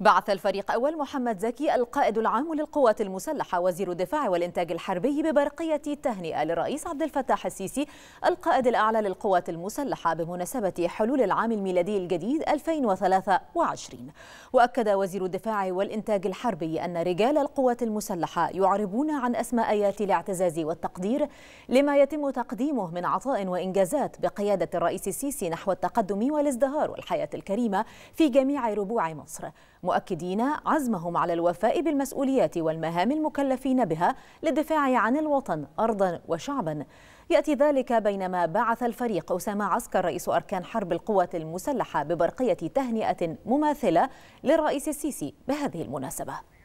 بعث الفريق أول محمد زكي القائد العام للقوات المسلحة وزير الدفاع والإنتاج الحربي ببرقية تهنئة للرئيس عبد الفتاح السيسي القائد الأعلى للقوات المسلحة بمناسبة حلول العام الميلادي الجديد 2023 وأكد وزير الدفاع والإنتاج الحربي أن رجال القوات المسلحة يعربون عن أسماء آيات الاعتزاز والتقدير لما يتم تقديمه من عطاء وإنجازات بقيادة الرئيس السيسي نحو التقدم والازدهار والحياة الكريمة في جميع ربوع مصر مؤكدين عزمهم على الوفاء بالمسؤوليات والمهام المكلفين بها للدفاع عن الوطن أرضا وشعبا يأتي ذلك بينما بعث الفريق أسامة عسكر رئيس أركان حرب القوات المسلحة ببرقية تهنئة مماثلة للرئيس السيسي بهذه المناسبة